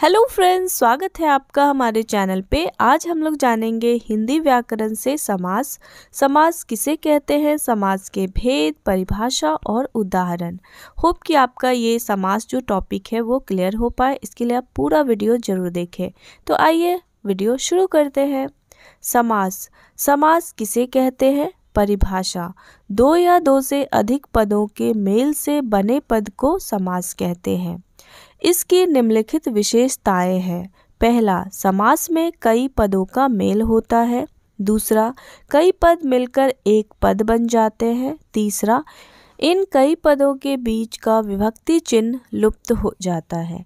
hello friends स्वागत है आपका हमारे चैनल पे आज हम लोग जानेंगे हिंदी व्याकरण से समास समास किसे कहते हैं समास के भेद परिभाषा और उदाहरण होप कि आपका ये समास जो टॉपिक है वो क्लियर हो पाए इसके लिए आप पूरा वीडियो ज़रूर देखें तो आइए वीडियो शुरू करते हैं समास समास किसे कहते हैं परिभाषा दो या दो से अधिक पदों के मेल से बने पद को समास कहते हैं इसकी निम्नलिखित विशेषताएं हैं पहला समास में कई पदों का मेल होता है दूसरा कई पद मिलकर एक पद बन जाते हैं तीसरा इन कई पदों के बीच का विभक्ति चिन्ह लुप्त हो जाता है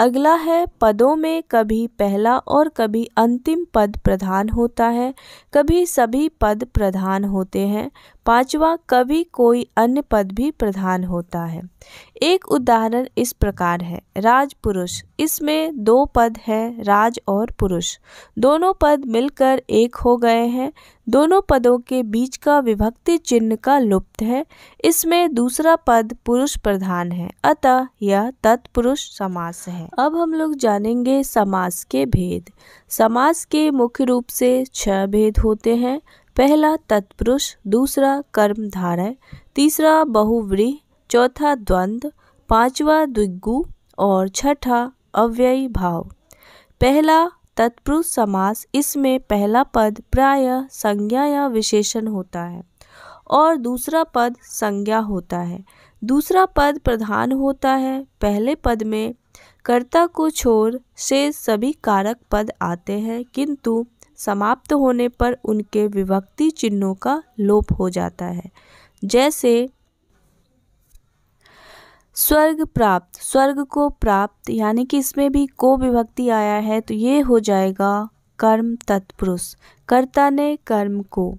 अगला है पदों में कभी पहला और कभी अंतिम पद प्रधान होता है कभी सभी पद प्रधान होते हैं पांचवा कभी कोई अन्य पद भी प्रधान होता है एक उदाहरण इस प्रकार है राज पुरुष इसमें दो पद है राज और पुरुष दोनों पद मिलकर एक हो गए हैं दोनों पदों के बीच का विभक्ति चिन्ह का लुप्त है इसमें दूसरा पद पुरुष प्रधान है अतः यह तत्पुरुष समास है अब हम लोग जानेंगे समास के भेद समास के मुख्य रूप से छह भेद होते हैं पहला तत्पुरुष दूसरा कर्मधारय तीसरा बहुव्रीह चौथा द्वंद्व पांचवा द्विगु और छठा अव्ययी भाव पहला तत्पुरुष समास इसमें पहला पद प्रायः संज्ञा या विशेषण होता है और दूसरा पद संज्ञा होता है दूसरा पद प्रधान होता है पहले पद में कर्ता को छोड़ से सभी कारक पद आते हैं किंतु समाप्त होने पर उनके विभक्ति चिन्हों का लोप हो जाता है जैसे स्वर्ग प्राप्त स्वर्ग को प्राप्त यानी कि इसमें भी को विभक्ति आया है तो ये हो जाएगा कर्म तत्पुरुष कर्ता ने कर्म को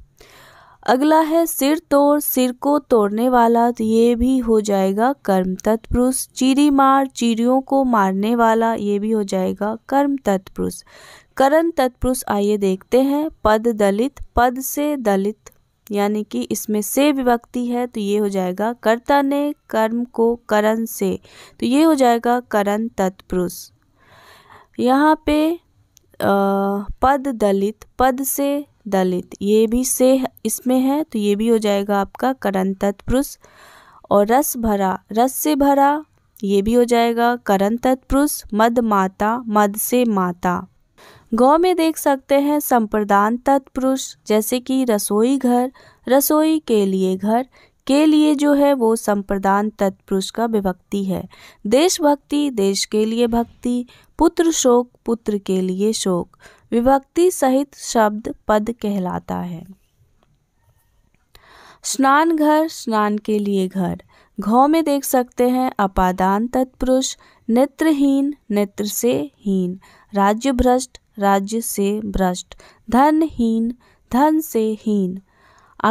अगला है सिर तोड़ सिर को तोड़ने वाला तो ये भी हो जाएगा कर्म तत्पुरुष चीरी मार चीरियों को मारने वाला ये भी हो जाएगा कर्म तत्पुरुष करण तत्पुरुष आइए देखते हैं पद दलित पद से दलित यानी कि इसमें से विभक्ति है तो ये हो जाएगा कर्ता ने कर्म को करण से तो ये हो जाएगा करण तत्पुरुष यहाँ पे आ, पद दलित पद से दलित ये भी से इसमें है तो ये भी हो जाएगा आपका करण तत्पुरुष और रस भरा रस से भरा ये भी हो जाएगा करण तत्पुरुष मद माता मद से माता गौ में देख सकते हैं संप्रदान तत्पुरुष जैसे कि रसोई घर रसोई के लिए घर के लिए जो है वो संप्रदान तत्पुरुष का विभक्ति है देशभक्ति देश के लिए भक्ति पुत्र शोक पुत्र के लिए शोक विभक्ति सहित शब्द पद कहलाता है स्नान घर स्नान के लिए घर घ में देख सकते हैं अपादान तत्पुरुष नेत्रहीन नेत्र से हीन राज्य भ्रष्ट राज्य से भ्रष्ट धनहीन धन से हीन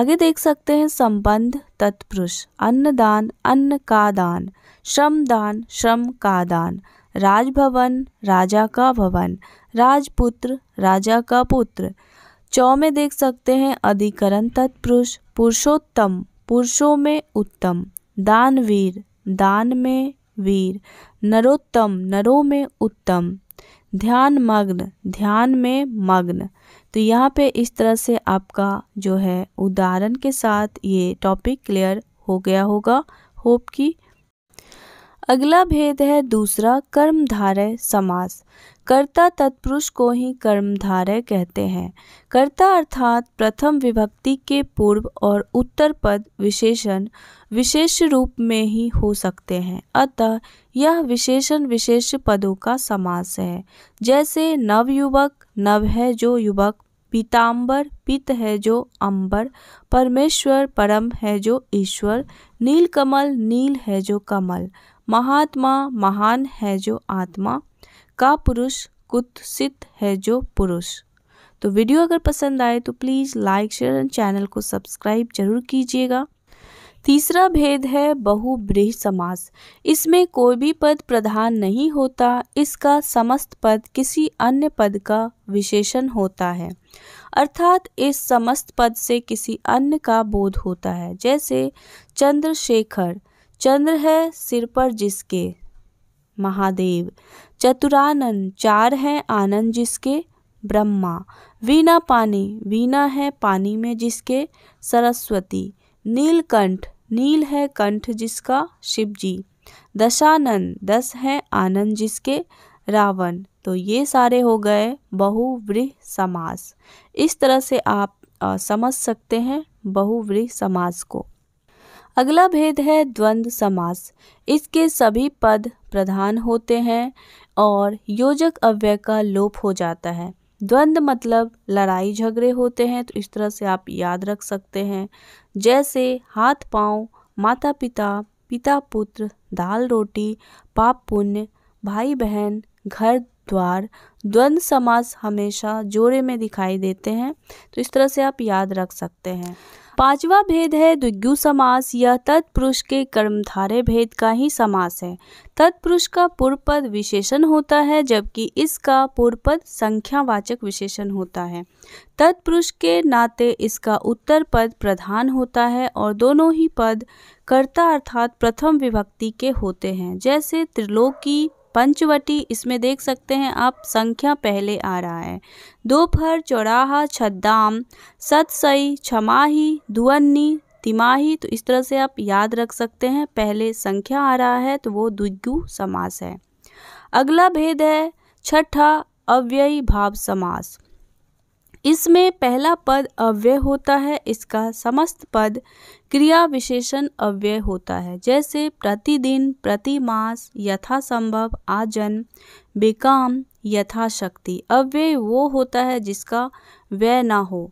आगे देख सकते हैं संबंध तत्पुरुष अन्नदान अन्न का दान श्रम दान श्रम का दान राजभवन राजा का भवन राजपुत्र राजा का पुत्र चौ में देख सकते हैं अधिकरण तत्पुरुष पुरुषोत्तम पुरुषों में उत्तम दानवीर दान में वीर नरोत्तम नरों में उत्तम ध्यान मग्न ध्यान में मग्न तो यहाँ पे इस तरह से आपका जो है उदाहरण के साथ ये टॉपिक क्लियर हो गया होगा होप कि अगला भेद है दूसरा कर्मधारय समास कर्ता तत्पुरुष को ही कर्मधारय कहते हैं कर्ता अर्थात प्रथम विभक्ति के पूर्व और उत्तर पद विशेषण विशेष रूप में ही हो सकते हैं अतः यह विशेषण विशेष पदों का समास है जैसे नवयुवक नव है जो युवक पीताम्बर पित है जो अंबर परमेश्वर परम है जो ईश्वर नीलकमल नील है जो कमल महात्मा महान है जो आत्मा का पुरुष कुत्सित है जो पुरुष तो वीडियो अगर पसंद आए तो please like share and channel को सब्सक्राइब जरूर कीजिएगा तीसरा भेद है बहुब्रीह समास इसमें कोई भी पद प्रधान नहीं होता इसका समस्त पद किसी अन्य पद का विशेषण होता है अर्थात इस समस्त पद से किसी अन्य का बोध होता है जैसे चंद्रशेखर चंद्र है सिर पर जिसके महादेव चतुरानंद चार हैं आनंद जिसके ब्रह्मा वीणा पानी वीणा है पानी में जिसके सरस्वती नीलकंठ नील है कंठ जिसका शिवजी दशानंद दस है आनंद जिसके रावण तो ये सारे हो गए बहुव्रीह समास इस तरह से आप आ, समझ सकते हैं बहुव्रीह समास को अगला भेद है द्वंद्व समास इसके सभी पद प्रधान होते हैं और योजक अव्यय का लोप हो जाता है द्वंद्व मतलब लड़ाई झगड़े होते हैं तो इस तरह से आप याद रख सकते हैं जैसे हाथ पाँव माता पिता पिता पुत्र दाल रोटी पाप पुण्य भाई बहन घर द्वार द्वंद्व समास हमेशा जोड़े में दिखाई देते हैं तो इस तरह से आप याद रख सकते हैं पांचवा भेद है द्विगु समास यह तत्पुरुष के कर्मधारे भेद का ही समास है तत्पुरुष का पूर्व पद विशेषण होता है जबकि इसका पूर्व पद संख्यावाचक विशेषण होता है तत्पुरुष के नाते इसका उत्तर पद प्रधान होता है और दोनों ही पद कर्ता अर्थात प्रथम विभक्ति के होते हैं जैसे त्रिलोकी पंचवटी इसमें देख सकते हैं आप संख्या पहले आ रहा है दोपहर चौराहा छद्दाम सतसई छमाही धुअन्नी तिमाही तो इस तरह से आप याद रख सकते हैं पहले संख्या आ रहा है तो वो दुग्गु समास है अगला भेद है छठा अव्ययी भाव समास इसमें पहला पद अव्यय होता है इसका समस्त पद क्रिया विशेषण अव्यय होता है जैसे प्रतिदिन प्रतिमास यथासंभव आजन बेकाम यथाशक्ति अव्यय वो होता है जिसका व्यय ना हो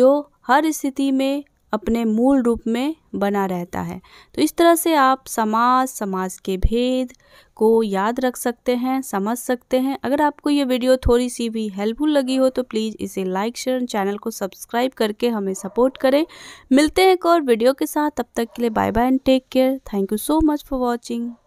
जो हर स्थिति में अपने मूल रूप में बना रहता है तो इस तरह से आप समाज समाज के भेद को याद रख सकते हैं समझ सकते हैं अगर आपको ये वीडियो थोड़ी सी भी हेल्पफुल लगी हो तो प्लीज़ इसे लाइक शेयर चैनल को सब्सक्राइब करके हमें सपोर्ट करें मिलते हैं एक और वीडियो के साथ तब तक के लिए bye bye and take care thank you so much for watching